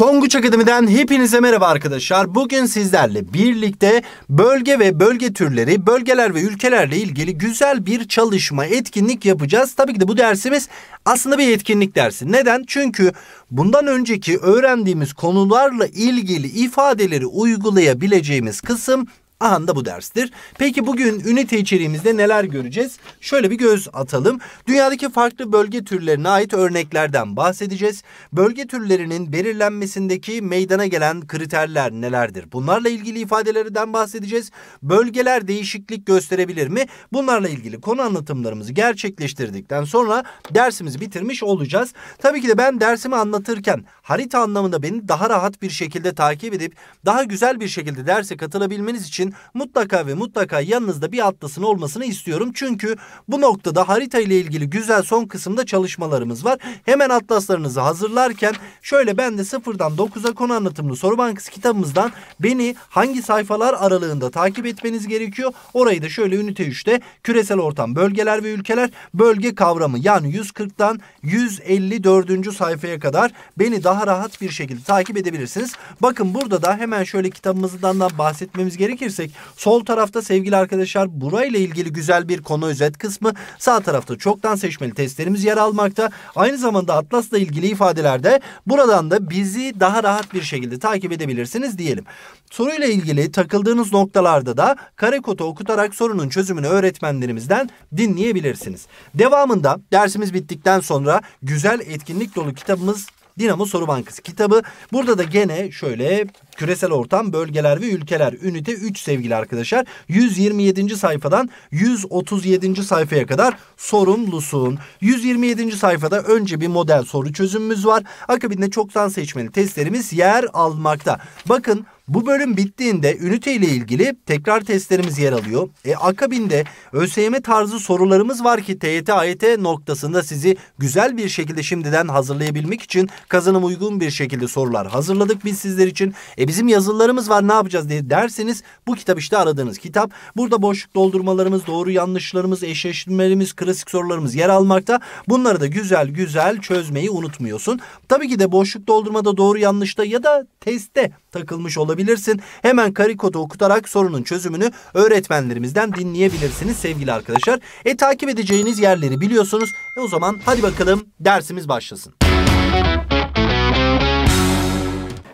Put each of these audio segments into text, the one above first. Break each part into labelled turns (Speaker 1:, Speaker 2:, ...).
Speaker 1: Tonguç Akademi'den hepinize merhaba arkadaşlar. Bugün sizlerle birlikte bölge ve bölge türleri, bölgeler ve ülkelerle ilgili güzel bir çalışma, etkinlik yapacağız. Tabii ki de bu dersimiz aslında bir etkinlik dersi. Neden? Çünkü bundan önceki öğrendiğimiz konularla ilgili ifadeleri uygulayabileceğimiz kısım Aha bu derstir. Peki bugün ünite içeriğimizde neler göreceğiz? Şöyle bir göz atalım. Dünyadaki farklı bölge türlerine ait örneklerden bahsedeceğiz. Bölge türlerinin belirlenmesindeki meydana gelen kriterler nelerdir? Bunlarla ilgili ifadelerden bahsedeceğiz. Bölgeler değişiklik gösterebilir mi? Bunlarla ilgili konu anlatımlarımızı gerçekleştirdikten sonra dersimizi bitirmiş olacağız. Tabii ki de ben dersimi anlatırken harita anlamında beni daha rahat bir şekilde takip edip daha güzel bir şekilde derse katılabilmeniz için mutlaka ve mutlaka yanınızda bir atlasın olmasını istiyorum. Çünkü bu noktada harita ile ilgili güzel son kısımda çalışmalarımız var. Hemen atlaslarınızı hazırlarken şöyle ben de sıfırdan 9'a konu anlatımlı soru bankası kitabımızdan beni hangi sayfalar aralığında takip etmeniz gerekiyor? Orayı da şöyle ünite 3'te küresel ortam bölgeler ve ülkeler bölge kavramı yani 140'tan 154. sayfaya kadar beni daha rahat bir şekilde takip edebilirsiniz. Bakın burada da hemen şöyle kitabımızdan da bahsetmemiz gerekirse gidersek sol tarafta sevgili arkadaşlar burayla ilgili güzel bir konu özet kısmı. Sağ tarafta çoktan seçmeli testlerimiz yer almakta. Aynı zamanda Atlas'la ilgili ifadelerde buradan da bizi daha rahat bir şekilde takip edebilirsiniz diyelim. Soruyla ilgili takıldığınız noktalarda da kare kodu okutarak sorunun çözümünü öğretmenlerimizden dinleyebilirsiniz. Devamında dersimiz bittikten sonra güzel etkinlik dolu kitabımız Dinamo Soru Bankası kitabı. Burada da gene şöyle küresel ortam, bölgeler ve ülkeler ünite 3 sevgili arkadaşlar. 127. sayfadan 137. sayfaya kadar sorumlusun. 127. sayfada önce bir model soru çözümümüz var. Akabinde çoktan seçmeli testlerimiz yer almakta. Bakın bu bölüm bittiğinde ünite ile ilgili tekrar testlerimiz yer alıyor. E, akabinde ÖSYM tarzı sorularımız var ki TYT AYT noktasında sizi güzel bir şekilde şimdiden hazırlayabilmek için kazanım uygun bir şekilde sorular hazırladık biz sizler için. E, bizim yazılarımız var ne yapacağız diye derseniz bu kitap işte aradığınız kitap. Burada boşluk doldurmalarımız, doğru yanlışlarımız, eşleştirmelerimiz, klasik sorularımız yer almakta. Bunları da güzel güzel çözmeyi unutmuyorsun. Tabii ki de boşluk doldurmada doğru yanlışta ya da testte takılmış olabilirsin. Hemen karikodu okutarak sorunun çözümünü öğretmenlerimizden dinleyebilirsiniz sevgili arkadaşlar. E takip edeceğiniz yerleri biliyorsunuz. E o zaman hadi bakalım dersimiz başlasın.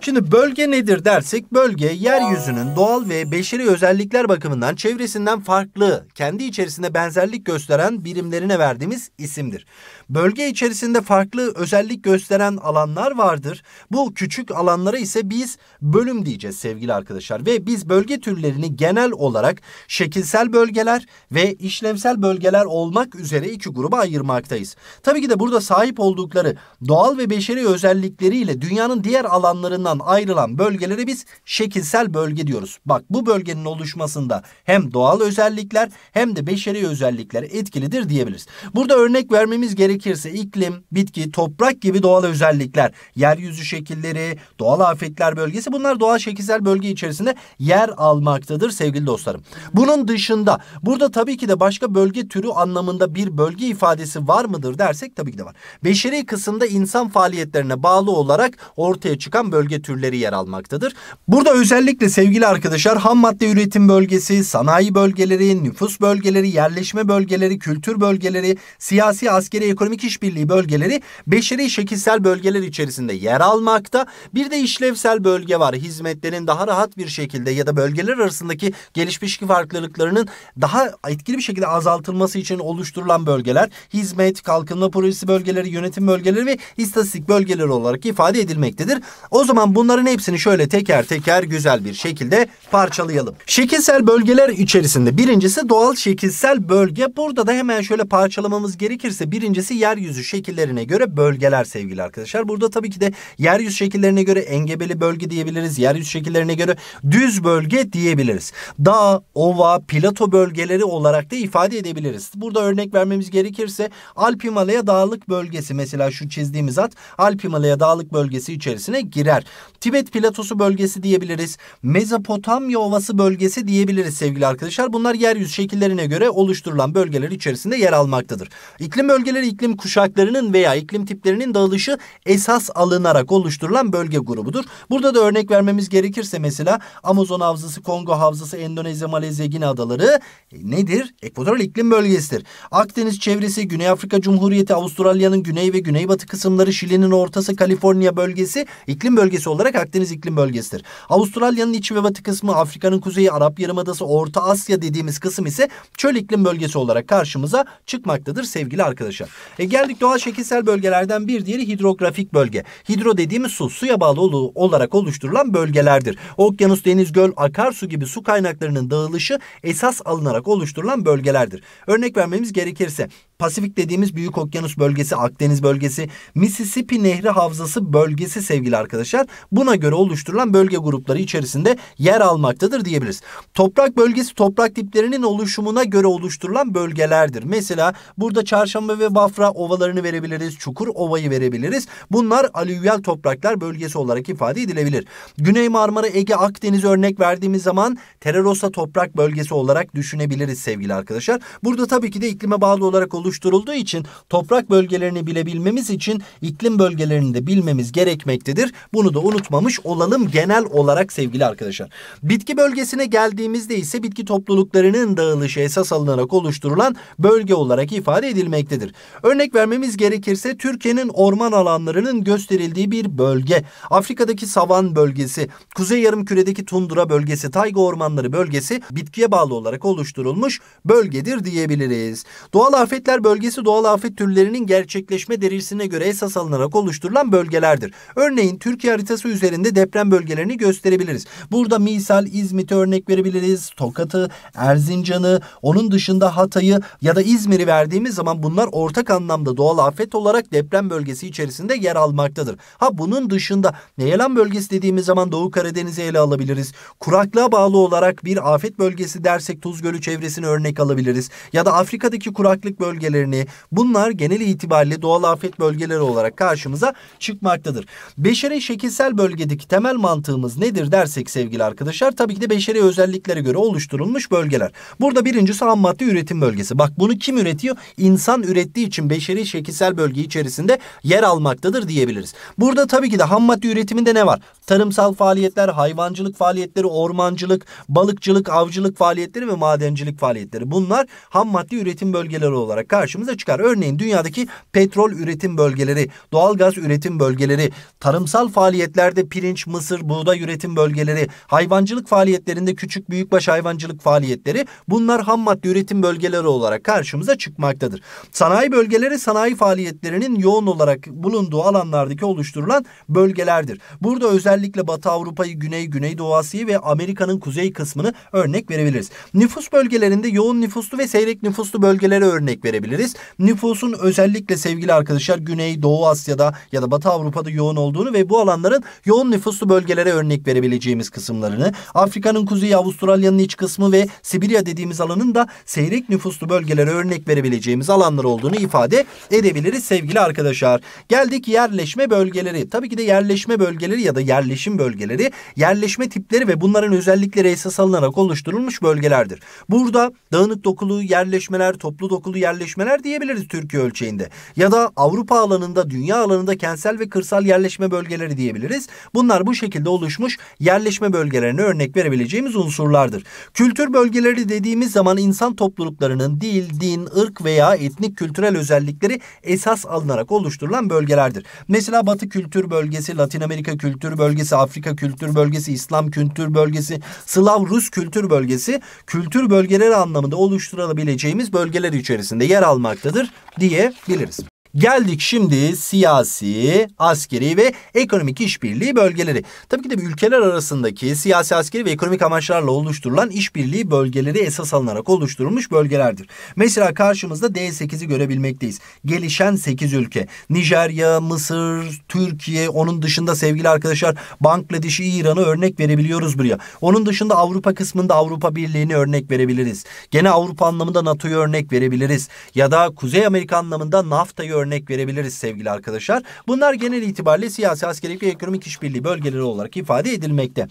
Speaker 1: Şimdi bölge nedir dersek bölge yeryüzünün doğal ve beşeri özellikler bakımından çevresinden farklı, kendi içerisinde benzerlik gösteren birimlerine verdiğimiz isimdir. Bölge içerisinde farklı özellik gösteren alanlar vardır. Bu küçük alanlara ise biz bölüm diyeceğiz sevgili arkadaşlar ve biz bölge türlerini genel olarak şekilsel bölgeler ve işlevsel bölgeler olmak üzere iki gruba ayırmaktayız. Tabii ki de burada sahip oldukları doğal ve beşeri özellikleriyle dünyanın diğer alanlarından sınırından ayrılan bölgelere biz şekilsel bölge diyoruz. Bak bu bölgenin oluşmasında hem doğal özellikler hem de beşeri özellikler etkilidir diyebiliriz. Burada örnek vermemiz gerekirse iklim, bitki, toprak gibi doğal özellikler, yeryüzü şekilleri, doğal afetler bölgesi bunlar doğal şekilsel bölge içerisinde yer almaktadır sevgili dostlarım. Bunun dışında burada tabii ki de başka bölge türü anlamında bir bölge ifadesi var mıdır dersek tabii ki de var. Beşeri kısımda insan faaliyetlerine bağlı olarak ortaya çıkan bölge türü türleri yer almaktadır. Burada özellikle sevgili arkadaşlar ham madde üretim bölgesi, sanayi bölgeleri, nüfus bölgeleri, yerleşme bölgeleri, kültür bölgeleri, siyasi, askeri, ekonomik işbirliği bölgeleri beşeri şekilsel bölgeler içerisinde yer almakta. Bir de işlevsel bölge var. Hizmetlerin daha rahat bir şekilde ya da bölgeler arasındaki gelişmişlik farklılıklarının daha etkili bir şekilde azaltılması için oluşturulan bölgeler hizmet, kalkınma projesi bölgeleri, yönetim bölgeleri ve istatistik bölgeleri olarak ifade edilmektedir. O zaman bunların hepsini şöyle teker teker güzel bir şekilde parçalayalım. Şekilsel bölgeler içerisinde birincisi doğal şekilsel bölge. Burada da hemen şöyle parçalamamız gerekirse birincisi yeryüzü şekillerine göre bölgeler sevgili arkadaşlar. Burada tabii ki de yeryüzü şekillerine göre engebeli bölge diyebiliriz. Yeryüzü şekillerine göre düz bölge diyebiliriz. Dağ, ova, plato bölgeleri olarak da ifade edebiliriz. Burada örnek vermemiz gerekirse Alp Himalaya dağlık bölgesi mesela şu çizdiğimiz at Alp Himalaya dağlık bölgesi içerisine girer. Tibet Platosu bölgesi diyebiliriz. Mezopotamya Ovası bölgesi diyebiliriz sevgili arkadaşlar. Bunlar yeryüzü şekillerine göre oluşturulan bölgeler içerisinde yer almaktadır. İklim bölgeleri iklim kuşaklarının veya iklim tiplerinin dağılışı esas alınarak oluşturulan bölge grubudur. Burada da örnek vermemiz gerekirse mesela Amazon havzası, Kongo havzası, Endonezya, Malezya, Gine adaları e, nedir? Ekvatoral iklim bölgesidir. Akdeniz çevresi, Güney Afrika Cumhuriyeti, Avustralya'nın güney ve güneybatı kısımları, Şili'nin ortası, Kaliforniya bölgesi iklim bölgesi bölgesi olarak Akdeniz iklim bölgesidir. Avustralya'nın iç ve batı kısmı, Afrika'nın kuzeyi, Arap Yarımadası, Orta Asya dediğimiz kısım ise çöl iklim bölgesi olarak karşımıza çıkmaktadır sevgili arkadaşlar. E geldik doğal şekilsel bölgelerden bir diğeri hidrografik bölge. Hidro dediğimiz su, suya bağlı olarak oluşturulan bölgelerdir. Okyanus, deniz, göl, akarsu gibi su kaynaklarının dağılışı esas alınarak oluşturulan bölgelerdir. Örnek vermemiz gerekirse Pasifik dediğimiz Büyük Okyanus bölgesi, Akdeniz bölgesi, Mississippi Nehri Havzası bölgesi sevgili arkadaşlar. Buna göre oluşturulan bölge grupları içerisinde yer almaktadır diyebiliriz. Toprak bölgesi toprak tiplerinin oluşumuna göre oluşturulan bölgelerdir. Mesela burada Çarşamba ve Bafra ovalarını verebiliriz, Çukur Ova'yı verebiliriz. Bunlar alüvyal topraklar bölgesi olarak ifade edilebilir. Güney Marmara, Ege, Akdeniz örnek verdiğimiz zaman Tererosa toprak bölgesi olarak düşünebiliriz sevgili arkadaşlar. Burada tabii ki de iklime bağlı olarak oluşturulan oluşturulduğu için toprak bölgelerini bilebilmemiz için iklim bölgelerini de bilmemiz gerekmektedir. Bunu da unutmamış olalım genel olarak sevgili arkadaşlar. Bitki bölgesine geldiğimizde ise bitki topluluklarının dağılışı esas alınarak oluşturulan bölge olarak ifade edilmektedir. Örnek vermemiz gerekirse Türkiye'nin orman alanlarının gösterildiği bir bölge. Afrika'daki savan bölgesi, Kuzey Yarımküre'deki tundura bölgesi, tayga ormanları bölgesi bitkiye bağlı olarak oluşturulmuş bölgedir diyebiliriz. Doğal afetler Eser bölgesi doğal afet türlerinin gerçekleşme derecesine göre esas alınarak oluşturulan bölgelerdir. Örneğin Türkiye haritası üzerinde deprem bölgelerini gösterebiliriz. Burada misal İzmit'i örnek verebiliriz, Tokat'ı, Erzincan'ı, onun dışında Hatay'ı ya da İzmir'i verdiğimiz zaman bunlar ortak anlamda doğal afet olarak deprem bölgesi içerisinde yer almaktadır. Ha bunun dışında Neyelan bölgesi dediğimiz zaman Doğu Karadeniz'i ele alabiliriz. Kuraklığa bağlı olarak bir afet bölgesi dersek Tuz Gölü çevresini örnek alabiliriz. Ya da Afrika'daki kuraklık bölgesi bölgelerini bunlar genel itibariyle doğal afet bölgeleri olarak karşımıza çıkmaktadır. Beşeri şekilsel bölgedeki temel mantığımız nedir dersek sevgili arkadaşlar tabii ki de beşeri özelliklere göre oluşturulmuş bölgeler. Burada birincisi ham madde üretim bölgesi. Bak bunu kim üretiyor? İnsan ürettiği için beşeri şekilsel bölge içerisinde yer almaktadır diyebiliriz. Burada tabii ki de ham madde üretiminde ne var? Tarımsal faaliyetler, hayvancılık faaliyetleri, ormancılık, balıkçılık, avcılık faaliyetleri ve madencilik faaliyetleri. Bunlar ham madde üretim bölgeleri olarak karşımıza çıkar. Örneğin dünyadaki petrol üretim bölgeleri, doğal gaz üretim bölgeleri, tarımsal faaliyetlerde pirinç, mısır, buğday üretim bölgeleri, hayvancılık faaliyetlerinde küçük büyükbaş hayvancılık faaliyetleri bunlar ham madde üretim bölgeleri olarak karşımıza çıkmaktadır. Sanayi bölgeleri sanayi faaliyetlerinin yoğun olarak bulunduğu alanlardaki oluşturulan bölgelerdir. Burada özellikle Batı Avrupa'yı, Güney, Güneydoğu Asya'yı ve Amerika'nın kuzey kısmını örnek verebiliriz. Nüfus bölgelerinde yoğun nüfuslu ve seyrek nüfuslu bölgelere örnek verebiliriz bahsedebiliriz. Nüfusun özellikle sevgili arkadaşlar Güney, Doğu Asya'da ya da Batı Avrupa'da yoğun olduğunu ve bu alanların yoğun nüfuslu bölgelere örnek verebileceğimiz kısımlarını, Afrika'nın kuzeyi, Avustralya'nın iç kısmı ve Sibirya dediğimiz alanın da seyrek nüfuslu bölgelere örnek verebileceğimiz alanlar olduğunu ifade edebiliriz sevgili arkadaşlar. Geldik yerleşme bölgeleri. Tabii ki de yerleşme bölgeleri ya da yerleşim bölgeleri yerleşme tipleri ve bunların özellikleri esas alınarak oluşturulmuş bölgelerdir. Burada dağınık dokulu yerleşmeler, toplu dokulu yerleşmeler, yerleşmeler diyebiliriz Türkiye ölçeğinde. Ya da Avrupa alanında, dünya alanında kentsel ve kırsal yerleşme bölgeleri diyebiliriz. Bunlar bu şekilde oluşmuş yerleşme bölgelerine örnek verebileceğimiz unsurlardır. Kültür bölgeleri dediğimiz zaman insan topluluklarının dil, din, ırk veya etnik kültürel özellikleri esas alınarak oluşturulan bölgelerdir. Mesela Batı kültür bölgesi, Latin Amerika kültür bölgesi, Afrika kültür bölgesi, İslam kültür bölgesi, Slav Rus kültür bölgesi kültür bölgeleri anlamında oluşturulabileceğimiz bölgeler içerisinde yer yer almaktadır diyebiliriz. Geldik şimdi siyasi, askeri ve ekonomik işbirliği bölgeleri. Tabii ki de ülkeler arasındaki siyasi, askeri ve ekonomik amaçlarla oluşturulan işbirliği bölgeleri esas alınarak oluşturulmuş bölgelerdir. Mesela karşımızda D8'i görebilmekteyiz. Gelişen 8 ülke. Nijerya, Mısır, Türkiye, onun dışında sevgili arkadaşlar Bangladeş'i, İran'ı örnek verebiliyoruz buraya. Onun dışında Avrupa kısmında Avrupa Birliği'ni örnek verebiliriz. Gene Avrupa anlamında NATO'yu örnek verebiliriz. Ya da Kuzey Amerika anlamında NAFTA'yı örnek örnek verebiliriz sevgili arkadaşlar. Bunlar genel itibariyle siyasi, askeri ve ekonomik işbirliği bölgeleri olarak ifade edilmekte.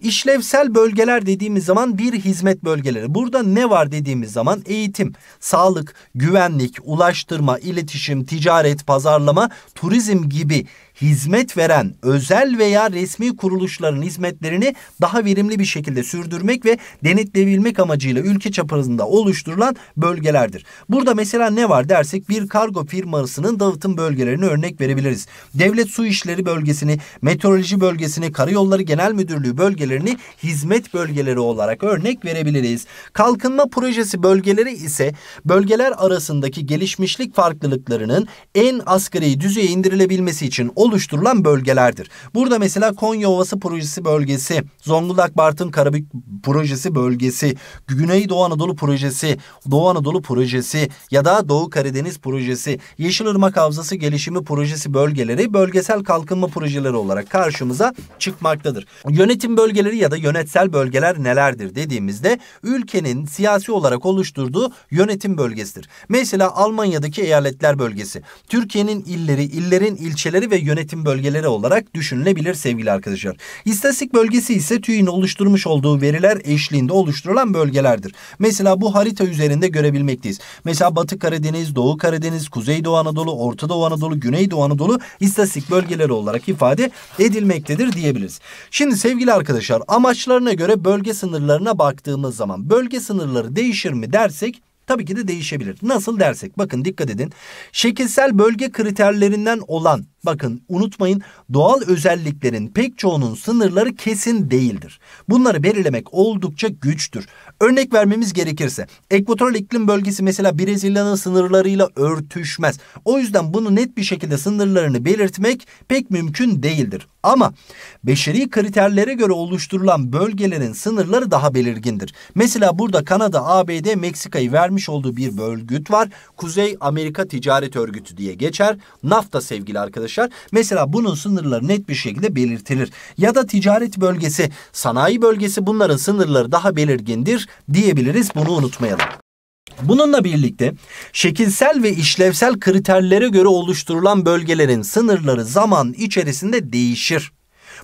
Speaker 1: İşlevsel bölgeler dediğimiz zaman bir hizmet bölgeleri. Burada ne var dediğimiz zaman eğitim, sağlık, güvenlik, ulaştırma, iletişim, ticaret, pazarlama, turizm gibi hizmet veren özel veya resmi kuruluşların hizmetlerini daha verimli bir şekilde sürdürmek ve denetleyebilmek amacıyla ülke çapında oluşturulan bölgelerdir. Burada mesela ne var dersek bir kargo firmasının dağıtım bölgelerini örnek verebiliriz. Devlet Su İşleri bölgesini, meteoroloji bölgesini, Karayolları Genel Müdürlüğü bölgelerini hizmet bölgeleri olarak örnek verebiliriz. Kalkınma projesi bölgeleri ise bölgeler arasındaki gelişmişlik farklılıklarının en asgari düzeye indirilebilmesi için oluşturulan oluşturulan bölgelerdir. Burada mesela Konya Ovası projesi bölgesi, Zonguldak Bartın Karabük projesi bölgesi, Güneydoğu Anadolu projesi, Doğu Anadolu projesi ya da Doğu Karadeniz projesi, Yeşilırmak Havzası Gelişimi projesi bölgeleri bölgesel kalkınma projeleri olarak karşımıza çıkmaktadır. Yönetim bölgeleri ya da yönetsel bölgeler nelerdir dediğimizde ülkenin siyasi olarak oluşturduğu yönetim bölgesidir. Mesela Almanya'daki eyaletler bölgesi, Türkiye'nin illeri, illerin ilçeleri ve yönetim yönetim bölgeleri olarak düşünülebilir sevgili arkadaşlar. İstatistik bölgesi ise TÜİ'nin oluşturmuş olduğu veriler eşliğinde oluşturulan bölgelerdir. Mesela bu harita üzerinde görebilmekteyiz. Mesela Batı Karadeniz, Doğu Karadeniz, Kuzeydoğu Anadolu, Orta Doğu Anadolu, Güneydoğu Anadolu istatistik bölgeleri olarak ifade edilmektedir diyebiliriz. Şimdi sevgili arkadaşlar amaçlarına göre bölge sınırlarına baktığımız zaman bölge sınırları değişir mi dersek Tabii ki de değişebilir. Nasıl dersek bakın dikkat edin. Şekilsel bölge kriterlerinden olan bakın unutmayın doğal özelliklerin pek çoğunun sınırları kesin değildir. Bunları belirlemek oldukça güçtür. Örnek vermemiz gerekirse ekvatoral iklim bölgesi mesela Brezilya'nın sınırlarıyla örtüşmez. O yüzden bunu net bir şekilde sınırlarını belirtmek pek mümkün değildir. Ama beşeri kriterlere göre oluşturulan bölgelerin sınırları daha belirgindir. Mesela burada Kanada, ABD, Meksika'yı vermiş olduğu bir örgüt var. Kuzey Amerika Ticaret Örgütü diye geçer. NAFTA sevgili arkadaşlar. Mesela bunun sınırları net bir şekilde belirtilir. Ya da ticaret bölgesi, sanayi bölgesi bunların sınırları daha belirgindir diyebiliriz. Bunu unutmayalım. Bununla birlikte şekilsel ve işlevsel kriterlere göre oluşturulan bölgelerin sınırları zaman içerisinde değişir.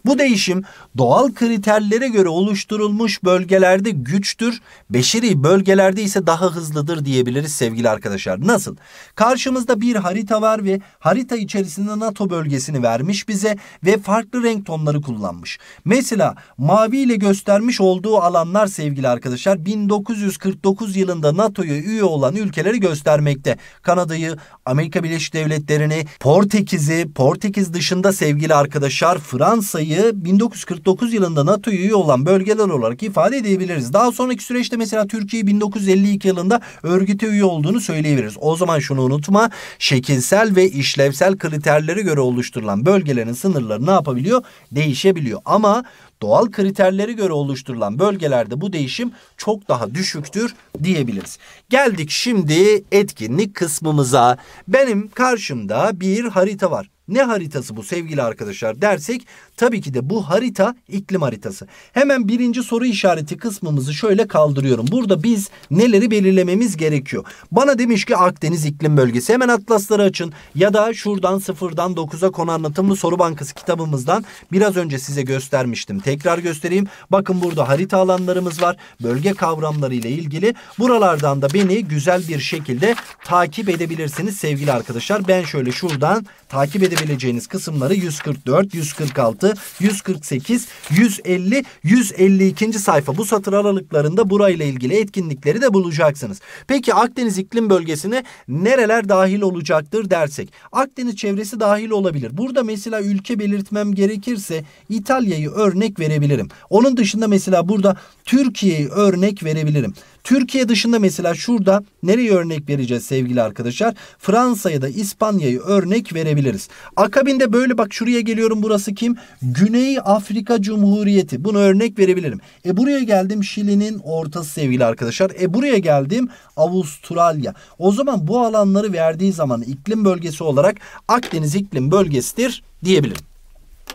Speaker 1: Bu değişim doğal kriterlere göre oluşturulmuş bölgelerde güçtür, beşeri bölgelerde ise daha hızlıdır diyebiliriz sevgili arkadaşlar. Nasıl? Karşımızda bir harita var ve harita içerisinde NATO bölgesini vermiş bize ve farklı renk tonları kullanmış. Mesela mavi ile göstermiş olduğu alanlar sevgili arkadaşlar 1949 yılında NATO'ya üye olan ülkeleri göstermekte. Kanada'yı, Amerika Birleşik Devletleri'ni, Portekiz'i, Portekiz dışında sevgili arkadaşlar Fransa'yı Almanya'yı 1949 yılında NATO üye olan bölgeler olarak ifade edebiliriz. Daha sonraki süreçte mesela Türkiye 1952 yılında örgüte üye olduğunu söyleyebiliriz. O zaman şunu unutma şekilsel ve işlevsel kriterlere göre oluşturulan bölgelerin sınırları ne yapabiliyor? Değişebiliyor. Ama doğal kriterlere göre oluşturulan bölgelerde bu değişim çok daha düşüktür diyebiliriz. Geldik şimdi etkinlik kısmımıza. Benim karşımda bir harita var. Ne haritası bu sevgili arkadaşlar dersek tabii ki de bu harita iklim haritası. Hemen birinci soru işareti kısmımızı şöyle kaldırıyorum. Burada biz neleri belirlememiz gerekiyor? Bana demiş ki Akdeniz iklim bölgesi hemen atlasları açın ya da şuradan sıfırdan dokuza konu anlatımlı soru bankası kitabımızdan biraz önce size göstermiştim tekrar göstereyim. Bakın burada harita alanlarımız var. Bölge kavramları ile ilgili. Buralardan da beni güzel bir şekilde takip edebilirsiniz sevgili arkadaşlar. Ben şöyle şuradan takip edebileceğiniz kısımları 144, 146, 148, 150, 152. sayfa bu satır aralıklarında burayla ilgili etkinlikleri de bulacaksınız. Peki Akdeniz iklim bölgesine nereler dahil olacaktır dersek. Akdeniz çevresi dahil olabilir. Burada mesela ülke belirtmem gerekirse İtalya'yı örnek örnek verebilirim. Onun dışında mesela burada Türkiye'yi örnek verebilirim. Türkiye dışında mesela şurada nereye örnek vereceğiz sevgili arkadaşlar? Fransa'ya da İspanya'yı örnek verebiliriz. Akabinde böyle bak şuraya geliyorum burası kim? Güney Afrika Cumhuriyeti. Bunu örnek verebilirim. E buraya geldim Şili'nin ortası sevgili arkadaşlar. E buraya geldim Avustralya. O zaman bu alanları verdiği zaman iklim bölgesi olarak Akdeniz iklim bölgesidir diyebilirim.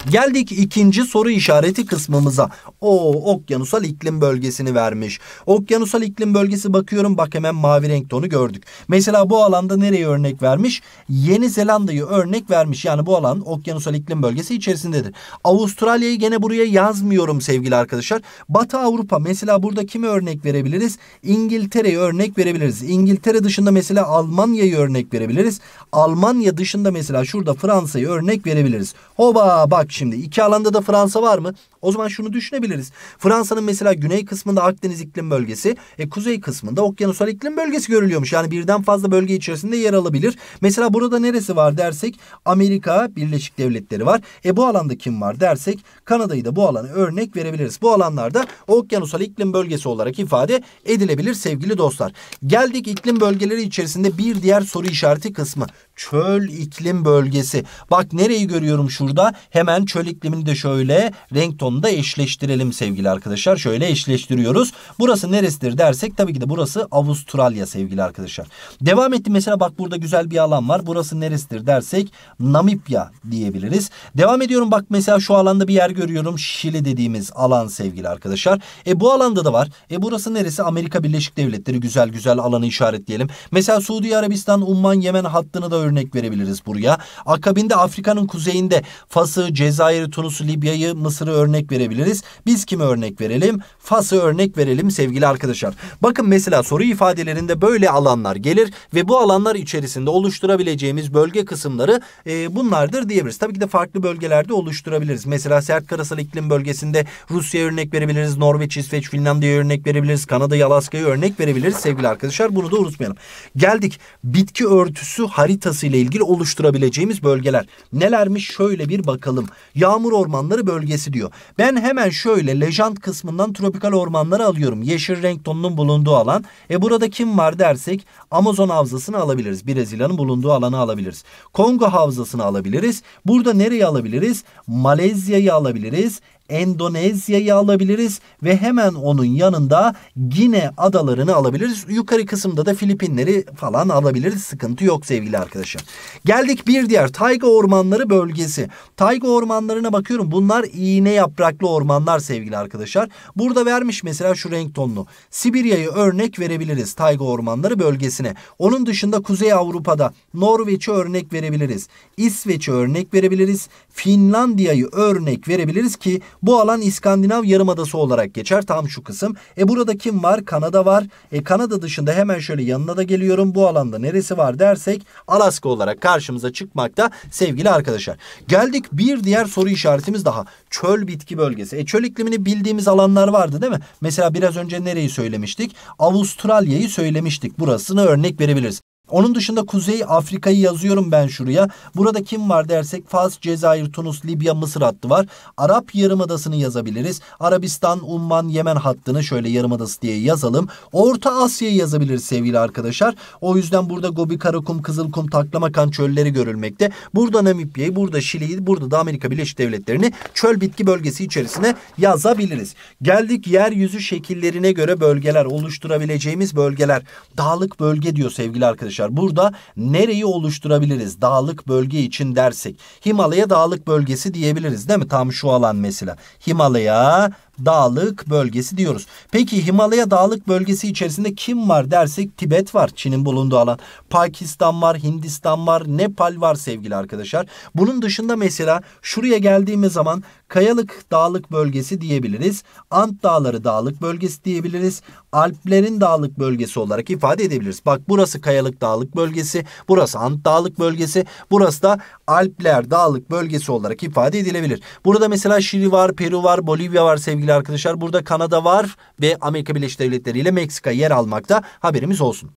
Speaker 1: Geldik ikinci soru işareti kısmımıza. O okyanusal iklim bölgesini vermiş. Okyanusal iklim bölgesi bakıyorum bak hemen mavi renk tonu gördük. Mesela bu alanda nereye örnek vermiş? Yeni Zelanda'yı örnek vermiş. Yani bu alan okyanusal iklim bölgesi içerisindedir. Avustralya'yı gene buraya yazmıyorum sevgili arkadaşlar. Batı Avrupa mesela burada kimi örnek verebiliriz? İngiltere'yi örnek verebiliriz. İngiltere dışında mesela Almanya'yı örnek verebiliriz. Almanya dışında mesela şurada Fransa'yı örnek verebiliriz. Hoba bak şimdi. İki alanda da Fransa var mı? O zaman şunu düşünebiliriz. Fransa'nın mesela güney kısmında Akdeniz iklim bölgesi, e, kuzey kısmında okyanusal iklim bölgesi görülüyormuş. Yani birden fazla bölge içerisinde yer alabilir. Mesela burada neresi var dersek Amerika Birleşik Devletleri var. E bu alanda kim var dersek Kanada'yı da bu alana örnek verebiliriz. Bu alanlarda okyanusal iklim bölgesi olarak ifade edilebilir sevgili dostlar. Geldik iklim bölgeleri içerisinde bir diğer soru işareti kısmı çöl iklim bölgesi. Bak nereyi görüyorum şurada? Hemen çöl iklimini de şöyle renk tonunda eşleştirelim sevgili arkadaşlar. Şöyle eşleştiriyoruz. Burası neresidir dersek tabii ki de burası Avustralya sevgili arkadaşlar. Devam ettim mesela bak burada güzel bir alan var. Burası neresidir dersek Namibya diyebiliriz. Devam ediyorum bak mesela şu alanda bir yer görüyorum. Şili dediğimiz alan sevgili arkadaşlar. E bu alanda da var. E burası neresi? Amerika Birleşik Devletleri güzel güzel alanı işaretleyelim. Mesela Suudi Arabistan, Umman, Yemen hattını da örnek verebiliriz buraya. Akabinde Afrika'nın kuzeyinde Fas'ı, Cezayir'i, Tunus'u, Libya'yı, Mısır'ı örnek verebiliriz. Biz kime örnek verelim? Fas'ı örnek verelim sevgili arkadaşlar. Bakın mesela soru ifadelerinde böyle alanlar gelir ve bu alanlar içerisinde oluşturabileceğimiz bölge kısımları e, bunlardır diyebiliriz. Tabii ki de farklı bölgelerde oluşturabiliriz. Mesela sert karasal iklim bölgesinde Rusya örnek verebiliriz. Norveç, İsveç, Finlandiya'ya örnek verebiliriz. Kanada'yı, Alaska'ya örnek verebiliriz sevgili arkadaşlar. Bunu da unutmayalım. Geldik bitki örtüsü haritası politikası ile ilgili oluşturabileceğimiz bölgeler nelermiş şöyle bir bakalım. Yağmur ormanları bölgesi diyor. Ben hemen şöyle lejant kısmından tropikal ormanları alıyorum. Yeşil renk tonunun bulunduğu alan. E burada kim var dersek Amazon havzasını alabiliriz. Brezilya'nın bulunduğu alanı alabiliriz. Kongo havzasını alabiliriz. Burada nereyi alabiliriz? Malezya'yı alabiliriz. Endonezya'yı alabiliriz ve hemen onun yanında Gine adalarını alabiliriz. Yukarı kısımda da Filipinleri falan alabiliriz. Sıkıntı yok sevgili arkadaşım. Geldik bir diğer tayga ormanları bölgesi. Tayga ormanlarına bakıyorum. Bunlar iğne yapraklı ormanlar sevgili arkadaşlar. Burada vermiş mesela şu renk tonlu. Sibirya'yı örnek verebiliriz tayga ormanları bölgesine. Onun dışında Kuzey Avrupa'da Norveç'i örnek verebiliriz. İsveç'i örnek verebiliriz. Finlandiya'yı örnek verebiliriz ki bu alan İskandinav yarımadası olarak geçer tam şu kısım. E burada kim var? Kanada var. E Kanada dışında hemen şöyle yanına da geliyorum. Bu alanda neresi var dersek Alaska olarak karşımıza çıkmakta sevgili arkadaşlar. Geldik bir diğer soru işaretimiz daha. Çöl bitki bölgesi. E çöl iklimini bildiğimiz alanlar vardı değil mi? Mesela biraz önce nereyi söylemiştik? Avustralya'yı söylemiştik. Burasını örnek verebiliriz. Onun dışında Kuzey Afrika'yı yazıyorum ben şuraya. Burada kim var dersek Fas, Cezayir, Tunus, Libya, Mısır hattı var. Arap Yarımadası'nı yazabiliriz. Arabistan, Umman, Yemen hattını şöyle Yarımadası diye yazalım. Orta Asya'yı yazabiliriz sevgili arkadaşlar. O yüzden burada Gobi, Karakum, Kızılkum, Taklamakan çölleri görülmekte. Burada Namibya'yı, burada Şili'yi, burada da Amerika Birleşik Devletleri'ni çöl bitki bölgesi içerisine yazabiliriz. Geldik yeryüzü şekillerine göre bölgeler oluşturabileceğimiz bölgeler. Dağlık bölge diyor sevgili arkadaşlar arkadaşlar. Burada nereyi oluşturabiliriz dağlık bölge için dersek? Himalaya dağlık bölgesi diyebiliriz değil mi? Tam şu alan mesela. Himalaya dağlık bölgesi diyoruz. Peki Himalaya dağlık bölgesi içerisinde kim var dersek Tibet var Çin'in bulunduğu alan. Pakistan var, Hindistan var, Nepal var sevgili arkadaşlar. Bunun dışında mesela şuraya geldiğimiz zaman Kayalık dağlık bölgesi diyebiliriz. Ant dağları dağlık bölgesi diyebiliriz. Alplerin dağlık bölgesi olarak ifade edebiliriz. Bak burası kayalık dağlık Dağlık Bölgesi, burası Ant Dağlık Bölgesi, burası da Alpler Dağlık Bölgesi olarak ifade edilebilir. Burada mesela Şili var, Peru var, Bolivya var sevgili arkadaşlar. Burada Kanada var ve Amerika Birleşik Devletleri ile Meksika yer almakta haberimiz olsun.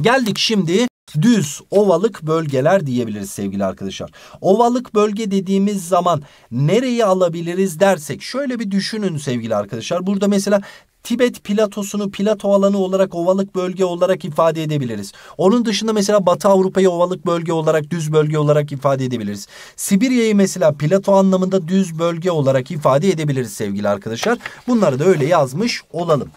Speaker 1: Geldik şimdi düz ovalık bölgeler diyebiliriz sevgili arkadaşlar. Ovalık bölge dediğimiz zaman nereyi alabiliriz dersek şöyle bir düşünün sevgili arkadaşlar. Burada mesela Tibet platosunu plato alanı olarak ovalık bölge olarak ifade edebiliriz. Onun dışında mesela Batı Avrupa'yı ovalık bölge olarak düz bölge olarak ifade edebiliriz. Sibirya'yı mesela plato anlamında düz bölge olarak ifade edebiliriz sevgili arkadaşlar. Bunları da öyle yazmış olalım.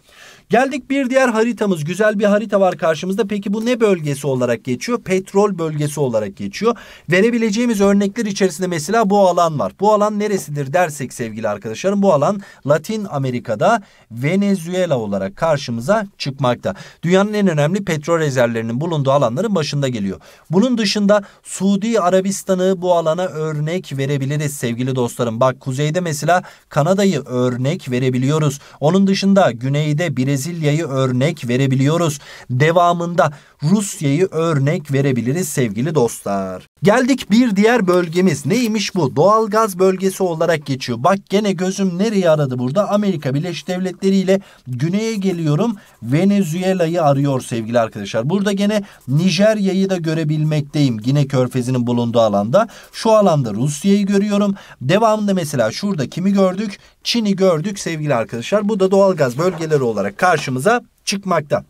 Speaker 1: Geldik bir diğer haritamız. Güzel bir harita var karşımızda. Peki bu ne bölgesi olarak geçiyor? Petrol bölgesi olarak geçiyor. Verebileceğimiz örnekler içerisinde mesela bu alan var. Bu alan neresidir dersek sevgili arkadaşlarım bu alan Latin Amerika'da Venezuela olarak karşımıza çıkmakta. Dünyanın en önemli petrol rezervlerinin bulunduğu alanların başında geliyor. Bunun dışında Suudi Arabistan'ı bu alana örnek verebiliriz sevgili dostlarım. Bak kuzeyde mesela Kanada'yı örnek verebiliyoruz. Onun dışında güneyde Brezilya Brezilya'yı örnek verebiliyoruz. Devamında Rusya'yı örnek verebiliriz sevgili dostlar. Geldik bir diğer bölgemiz. Neymiş bu? Doğalgaz bölgesi olarak geçiyor. Bak gene gözüm nereye aradı burada? Amerika Birleşik Devletleri ile güneye geliyorum. Venezuela'yı arıyor sevgili arkadaşlar. Burada gene Nijerya'yı da görebilmekteyim. Yine körfezinin bulunduğu alanda. Şu alanda Rusya'yı görüyorum. Devamında mesela şurada kimi gördük? Çin'i gördük sevgili arkadaşlar. Bu da doğalgaz bölgeleri olarak karşımıza karşımıza çıkmakta.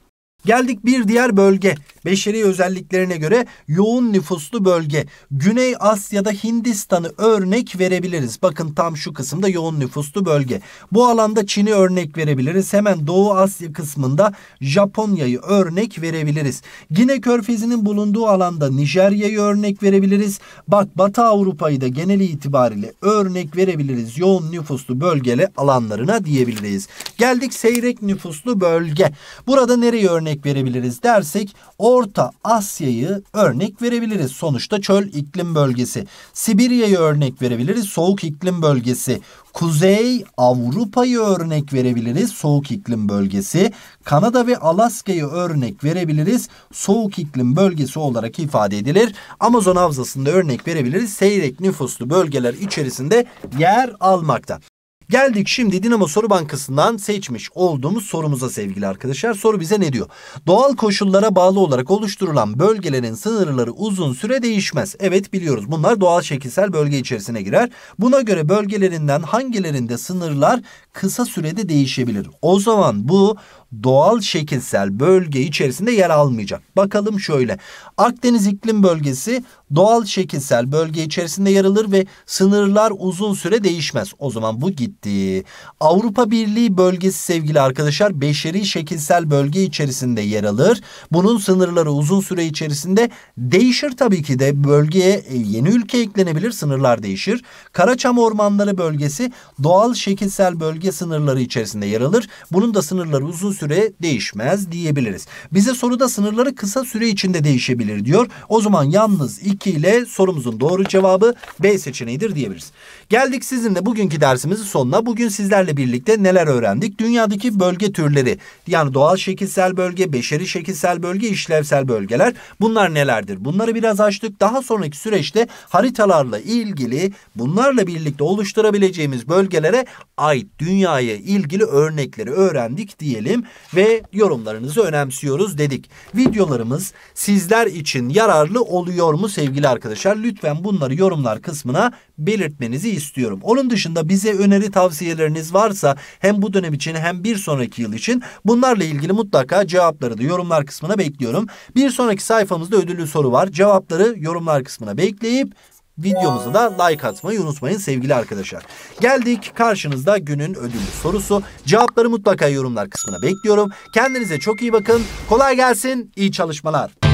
Speaker 1: Geldik bir diğer bölge Beşeri özelliklerine göre yoğun nüfuslu bölge. Güney Asya'da Hindistan'ı örnek verebiliriz. Bakın tam şu kısımda yoğun nüfuslu bölge. Bu alanda Çin'i örnek verebiliriz. Hemen Doğu Asya kısmında Japonya'yı örnek verebiliriz. Gine Körfezi'nin bulunduğu alanda Nijerya'yı örnek verebiliriz. Bak Batı Avrupa'yı da genel itibariyle örnek verebiliriz. Yoğun nüfuslu bölgeli alanlarına diyebiliriz. Geldik seyrek nüfuslu bölge. Burada nereyi örnek verebiliriz dersek o Orta Asya'yı örnek verebiliriz. Sonuçta çöl iklim bölgesi. Sibirya'yı örnek verebiliriz. Soğuk iklim bölgesi. Kuzey Avrupa'yı örnek verebiliriz. Soğuk iklim bölgesi. Kanada ve Alaska'yı örnek verebiliriz. Soğuk iklim bölgesi olarak ifade edilir. Amazon havzasında örnek verebiliriz. Seyrek nüfuslu bölgeler içerisinde yer almakta. Geldik şimdi Dinamo Soru Bankası'ndan seçmiş olduğumuz sorumuza sevgili arkadaşlar. Soru bize ne diyor? Doğal koşullara bağlı olarak oluşturulan bölgelerin sınırları uzun süre değişmez. Evet biliyoruz bunlar doğal şekilsel bölge içerisine girer. Buna göre bölgelerinden hangilerinde sınırlar kısa sürede değişebilir? O zaman bu doğal şekilsel bölge içerisinde yer almayacak. Bakalım şöyle. Akdeniz iklim bölgesi doğal şekilsel bölge içerisinde yer alır ve sınırlar uzun süre değişmez. O zaman bu gitti. Avrupa Birliği bölgesi sevgili arkadaşlar beşeri şekilsel bölge içerisinde yer alır. Bunun sınırları uzun süre içerisinde değişir tabii ki de bölgeye e, yeni ülke eklenebilir sınırlar değişir. Karaçam Ormanları bölgesi doğal şekilsel bölge sınırları içerisinde yer alır. Bunun da sınırları uzun süre süre değişmez diyebiliriz. Bize soruda sınırları kısa süre içinde değişebilir diyor. O zaman yalnız 2 ile sorumuzun doğru cevabı B seçeneğidir diyebiliriz. Geldik sizinle bugünkü dersimizin sonuna. Bugün sizlerle birlikte neler öğrendik? Dünyadaki bölge türleri yani doğal şekilsel bölge, beşeri şekilsel bölge, işlevsel bölgeler bunlar nelerdir? Bunları biraz açtık. Daha sonraki süreçte haritalarla ilgili bunlarla birlikte oluşturabileceğimiz bölgelere ait dünyaya ilgili örnekleri öğrendik diyelim ve yorumlarınızı önemsiyoruz dedik. Videolarımız sizler için yararlı oluyor mu sevgili arkadaşlar? Lütfen bunları yorumlar kısmına belirtmenizi istiyorum. Onun dışında bize öneri tavsiyeleriniz varsa hem bu dönem için hem bir sonraki yıl için bunlarla ilgili mutlaka cevapları da yorumlar kısmına bekliyorum. Bir sonraki sayfamızda ödüllü soru var. Cevapları yorumlar kısmına bekleyip Videomuza da like atmayı unutmayın sevgili arkadaşlar. Geldik karşınızda günün ödüllü sorusu. Cevapları mutlaka yorumlar kısmına bekliyorum. Kendinize çok iyi bakın. Kolay gelsin. İyi çalışmalar.